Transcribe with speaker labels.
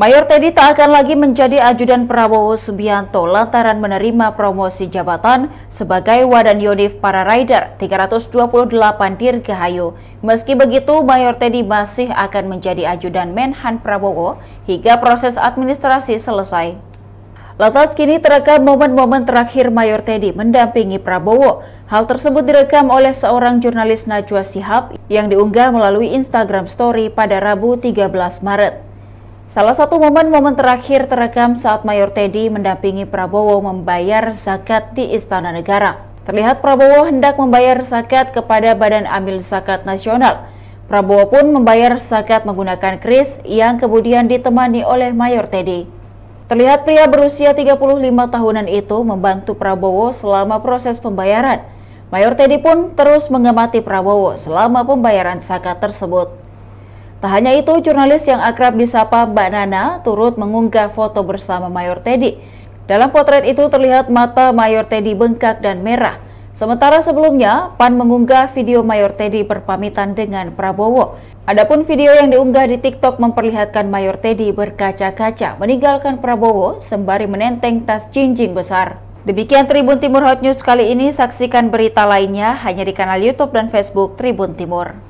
Speaker 1: Mayor Teddy tak akan lagi menjadi ajudan Prabowo Subianto lantaran menerima promosi jabatan sebagai Wadan Yonif para rider 328 Dirgahayu. Meski begitu, Mayor Teddy masih akan menjadi ajudan Menhan Prabowo hingga proses administrasi selesai. Lantas kini terekam momen-momen terakhir Mayor Teddy mendampingi Prabowo. Hal tersebut direkam oleh seorang jurnalis Najwa Sihab yang diunggah melalui Instagram Story pada Rabu 13 Maret. Salah satu momen-momen terakhir terekam saat Mayor Teddy mendampingi Prabowo membayar zakat di Istana Negara. Terlihat Prabowo hendak membayar zakat kepada Badan Amil Zakat Nasional. Prabowo pun membayar zakat menggunakan kris yang kemudian ditemani oleh Mayor Teddy. Terlihat pria berusia 35 tahunan itu membantu Prabowo selama proses pembayaran. Mayor Teddy pun terus mengamati Prabowo selama pembayaran zakat tersebut. Tak hanya itu, jurnalis yang akrab disapa Mbak Nana turut mengunggah foto bersama Mayor Teddy. Dalam potret itu terlihat mata Mayor Teddy bengkak dan merah. Sementara sebelumnya, PAN mengunggah video Mayor Teddy berpamitan dengan Prabowo. Adapun video yang diunggah di TikTok memperlihatkan Mayor Teddy berkaca-kaca meninggalkan Prabowo sembari menenteng tas cincin besar. Demikian Tribun Timur Hot News kali ini, saksikan berita lainnya hanya di kanal YouTube dan Facebook Tribun Timur.